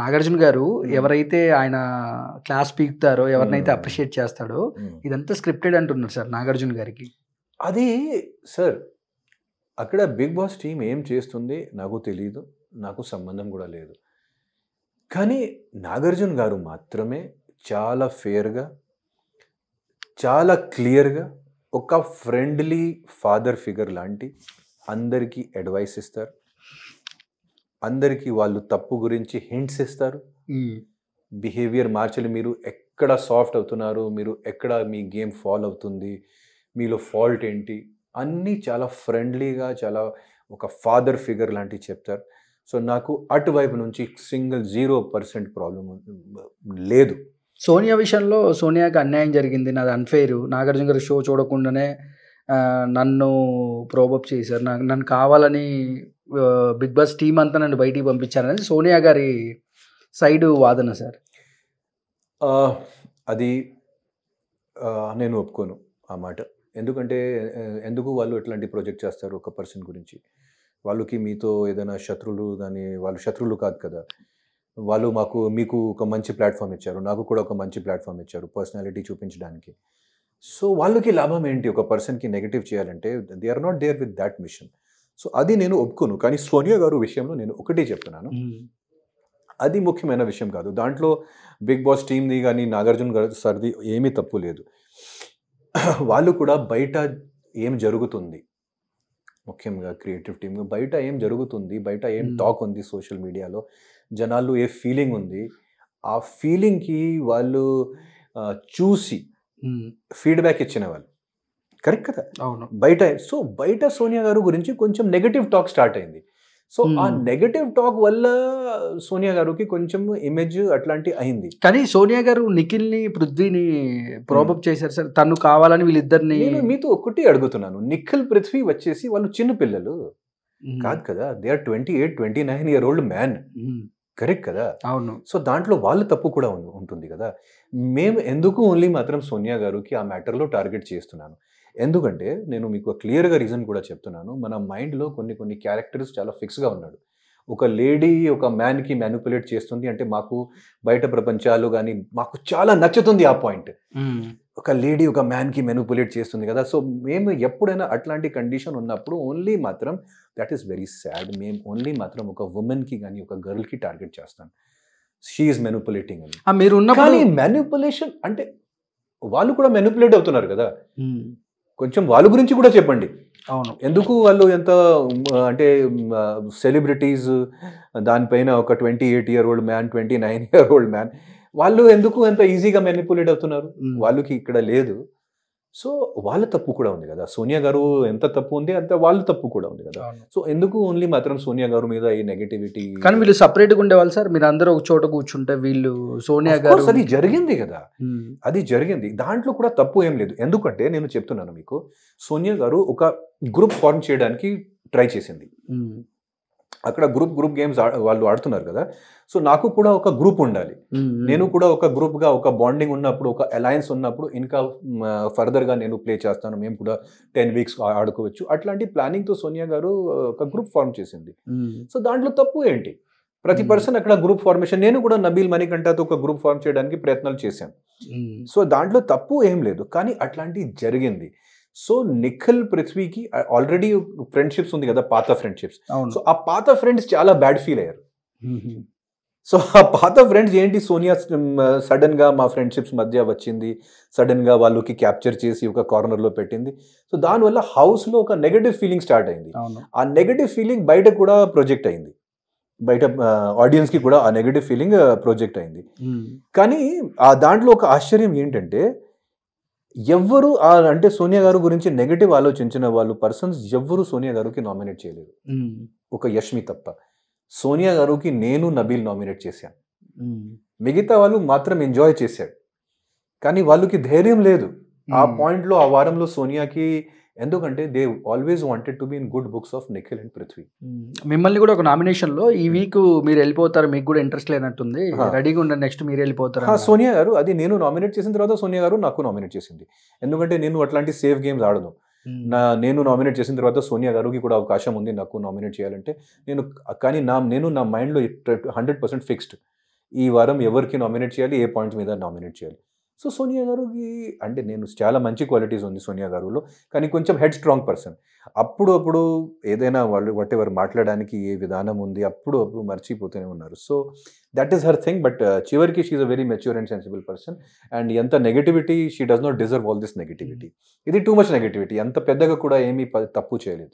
నాగార్జున గారు ఎవరైతే ఆయన క్లాస్ పీకుతారో ఎవరినైతే అప్రిషియేట్ చేస్తాడో ఇదంతా స్క్రిప్టెడ్ అంటున్నారు సార్ నాగార్జున గారికి అది సార్ అక్కడ బిగ్ బాస్ టీం ఏం చేస్తుంది నాకు తెలియదు నాకు సంబంధం కూడా లేదు కానీ నాగార్జున గారు మాత్రమే చాలా ఫేర్గా చాలా క్లియర్గా ఒక ఫ్రెండ్లీ ఫాదర్ ఫిగర్ లాంటి అందరికీ అడ్వైస్ ఇస్తారు అందరికీ వాళ్ళు తప్పు గురించి హింట్స్ ఇస్తారు బిహేవియర్ మార్చలు మీరు ఎక్కడ సాఫ్ట్ అవుతున్నారు మీరు ఎక్కడ మీ గేమ్ ఫాల్ అవుతుంది మీలో ఫాల్ట్ ఏంటి అన్నీ చాలా ఫ్రెండ్లీగా చాలా ఒక ఫాదర్ ఫిగర్ లాంటివి చెప్తారు సో నాకు అటువైపు నుంచి సింగిల్ జీరో పర్సెంట్ ప్రాబ్లం లేదు సోనియా విషయంలో సోనియాకి అన్యాయం జరిగింది నాది అన్ఫెయిర్ నాగార్జున గారి షో చూడకుండానే నన్ను ప్రోబప్ చేశారు నాకు నన్ను కావాలని బిగ్ బాస్ టీం అంతా నన్ను బయటికి పంపించారనేది సోనియా గారి సైడ్ వాదన సార్ అది నేను ఒప్పుకోను ఆ మాట ఎందుకంటే ఎందుకు వాళ్ళు ఎట్లాంటి ప్రాజెక్ట్ చేస్తారు ఒక పర్సన్ గురించి వాళ్ళకి మీతో ఏదైనా శత్రువులు కానీ వాళ్ళు శత్రువులు కాదు కదా వాళ్ళు మాకు మీకు ఒక మంచి ప్లాట్ఫామ్ ఇచ్చారు నాకు కూడా ఒక మంచి ప్లాట్ఫామ్ ఇచ్చారు పర్సనాలిటీ చూపించడానికి సో వాళ్ళకి లాభం ఏంటి ఒక పర్సన్కి నెగిటివ్ చేయాలంటే they are not there with that mission so అది నేను ఒప్పుకోను కానీ సోనియా గారు విషయంలో నేను ఒకటే చెప్తున్నాను అది ముఖ్యమైన విషయం కాదు దాంట్లో బిగ్ బాస్ టీమ్ది కానీ నాగార్జున గారు సర్ది ఏమీ తప్పు లేదు వాళ్ళు కూడా బయట ఏం జరుగుతుంది ముఖ్యంగా క్రియేటివ్ టీమ్ బయట ఏం జరుగుతుంది బయట ఏం టాక్ ఉంది సోషల్ మీడియాలో జనాలు ఏ ఫీలింగ్ ఉంది ఆ ఫీలింగ్కి వాళ్ళు చూసి ఫీడ్బ్యాక్ ఇచ్చిన వాళ్ళు కరెక్ట్ కదా అవును బయట సో బయట సోనియా గారు గురించి కొంచెం నెగటివ్ టాక్ స్టార్ట్ అయింది సో ఆ నెగటివ్ hmm. టాక్ వల్ల సోనియా గారికి కొంచెం ఇమేజ్ అట్లాంటి అయింది కానీ సోనియా గారు నిఖిల్ ని పృథ్వీని ప్రోబప్ hmm. చేశారు సార్ తను కావాలని వీళ్ళిద్దరిని నేను మీతో ఒకటి అడుగుతున్నాను నిఖిల్ పృథ్వీ వచ్చేసి వాళ్ళు చిన్న పిల్లలు hmm. కాదు కదా they are twenty eight twenty nine year old man correct కదా అవును సో దాంట్లో వాళ్ళ తప్పు కూడా ఉంటుంది కదా మేము ఎందుకు ఓన్లీ మాత్రం సోనియా గారికి ఆ మ్యాటర్లో టార్గెట్ చేస్తున్నాను ఎందుకంటే నేను మీకు క్లియర్గా రీజన్ కూడా చెప్తున్నాను మన మైండ్లో కొన్ని కొన్ని క్యారెక్టర్స్ చాలా ఫిక్స్గా ఉన్నాడు ఒక లేడీ ఒక మ్యాన్కి మ్యానిపులేట్ చేస్తుంది అంటే మాకు బయట ప్రపంచాలు కానీ మాకు చాలా నచ్చుతుంది ఆ పాయింట్ ఒక లేడీ ఒక మ్యాన్కి మెనుపులేట్ చేస్తుంది కదా సో మేము ఎప్పుడైనా అట్లాంటి కండిషన్ ఉన్నప్పుడు ఓన్లీ మాత్రం దట్ ఈస్ వెరీ సాడ్ మేము ఓన్లీ మాత్రం ఒక ఉమెన్కి కానీ ఒక గర్ల్కి టార్గెట్ చేస్తాం షీఈస్ మెనుపులేటింగ్ అని మీరు ఉన్న కానీ మెనుపులేషన్ అంటే వాళ్ళు కూడా మెనుపులేట్ అవుతున్నారు కదా కొంచెం వాళ్ళ గురించి కూడా చెప్పండి అవును ఎందుకు వాళ్ళు ఎంత అంటే సెలబ్రిటీస్ దానిపైన ఒక twenty eight year old man twenty nine year old man వాళ్ళు ఎందుకు ఎంత ఈజీగా మెనిపులేట్ అవుతున్నారు వాళ్ళకి ఇక్కడ లేదు సో వాళ్ళ తప్పు కూడా ఉంది కదా సోనియా గారు ఎంత తప్పు ఉంది అంత వాళ్ళ తప్పు కూడా ఉంది కదా సో ఎందుకు ఓన్లీ మాత్రం సోనియా గారు మీద ఈ నెగటివిటీ కానీ వీళ్ళు సపరేట్గా ఉండేవాళ్ళు సార్ మీరు అందరూ ఒక చోట కూర్చుంటే వీళ్ళు సోనియా గారు అది జరిగింది కదా అది జరిగింది దాంట్లో కూడా తప్పు ఏం లేదు ఎందుకంటే నేను చెప్తున్నాను మీకు సోనియా గారు ఒక గ్రూప్ ఫార్మ్ చేయడానికి ట్రై చేసింది అక్కడ గ్రూప్ గ్రూప్ గేమ్స్ వాళ్ళు ఆడుతున్నారు కదా సో నాకు కూడా ఒక గ్రూప్ ఉండాలి నేను కూడా ఒక గ్రూప్గా ఒక బాండింగ్ ఉన్నప్పుడు ఒక అలయన్స్ ఉన్నప్పుడు ఇంకా ఫర్దర్గా నేను ప్లే చేస్తాను మేము కూడా టెన్ వీక్స్ ఆడుకోవచ్చు అట్లాంటి ప్లానింగ్తో సోనియా గారు ఒక గ్రూప్ ఫార్మ్ చేసింది సో దాంట్లో తప్పు ఏంటి ప్రతి పర్సన్ అక్కడ గ్రూప్ ఫార్మేషన్ నేను కూడా నబీల్ మణికంఠతో ఒక గ్రూప్ ఫార్మ్ చేయడానికి ప్రయత్నాలు చేశాను సో దాంట్లో తప్పు ఏం లేదు కానీ అట్లాంటివి జరిగింది సో నిఖిల్ పృథ్వీకి ఆల్రెడీ ఫ్రెండ్షిప్స్ ఉంది కదా పాత ఫ్రెండ్షిప్స్ సో ఆ పాత ఫ్రెండ్స్ చాలా బ్యాడ్ ఫీల్ అయ్యారు సో ఆ పాత ఫ్రెండ్స్ ఏంటి సోనియా సడన్గా మా ఫ్రెండ్షిప్స్ మధ్య వచ్చింది సడన్గా వాళ్ళకి క్యాప్చర్ చేసి ఒక కార్నర్లో పెట్టింది సో దానివల్ల హౌస్లో ఒక నెగటివ్ ఫీలింగ్ స్టార్ట్ అయింది ఆ నెగటివ్ ఫీలింగ్ బయట కూడా ప్రొజెక్ట్ అయింది బయట ఆడియన్స్కి కూడా ఆ నెగటివ్ ఫీలింగ్ ప్రొజెక్ట్ అయింది కానీ ఆ దాంట్లో ఒక ఆశ్చర్యం ఏంటంటే ఎవ్వరు అంటే సోనియా గారు గురించి నెగిటివ్ ఆలోచించిన వాళ్ళు పర్సన్స్ ఎవ్వరు సోనియా గారికి నామినేట్ చేయలేదు ఒక యష్మి తప్ప సోనియా గారికి నేను నబీల్ నామినేట్ చేశాను మిగతా వాళ్ళు మాత్రం ఎంజాయ్ చేశాడు కానీ వాళ్ళకి ధైర్యం లేదు ఆ పాయింట్లో ఆ వారంలో సోనియాకి ఎందుకంటే they always wanted to be in good books of Nikhil and Prithvi మిమ్మల్ని కూడా ఒక నామినేషన్ లో ఈ వీక్ మీరు వెళ్ళిపోతారు మీకు కూడా ఇంట్రెస్ట్ లేనట్టుంది రెడీగా ఉండండి నెక్స్ట్ మీరు వెళ్ళిపోతారు సోనియా గారు అది నేను నామినేట్ చేసిన తర్వాత సోనియా గారు నాకు నామినేట్ చేసింది ఎందుకంటే నేను అట్లాంటి సేఫ్ గేమ్స్ ఆడను నా నేను నామినేట్ చేసిన తర్వాత సోనియా గారికి కూడా అవకాశం ఉంది నాకు నామినేట్ చేయాలంటే నేను కానీ నా నేను నా మైండ్లో హండ్రెడ్ పర్సెంట్ ఫిక్స్డ్ ఈ వారం ఎవరికి నామినేట్ చేయాలి ఏ పాయింట్స్ మీద నామినేట్ చేయాలి సో సోనియా గారుకి అంటే నేను చాలా మంచి క్వాలిటీస్ ఉంది సోనియా గారులో కానీ కొంచెం హెడ్ స్ట్రాంగ్ పర్సన్ అప్పుడు అప్పుడు ఏదైనా వాళ్ళు వాట్ ఎవరు మాట్లాడడానికి ఏ విధానం ఉంది అప్పుడు అప్పుడు మర్చిపోతూనే ఉన్నారు so that is her thing but చివరికి she a very mature and sensible person and ఎంత negativity she does not deserve all this negativity ఇది టూ మచ్ నెగటివిటీ ఎంత పెద్దగా కూడా ఏమీ తప్పు చేయలేదు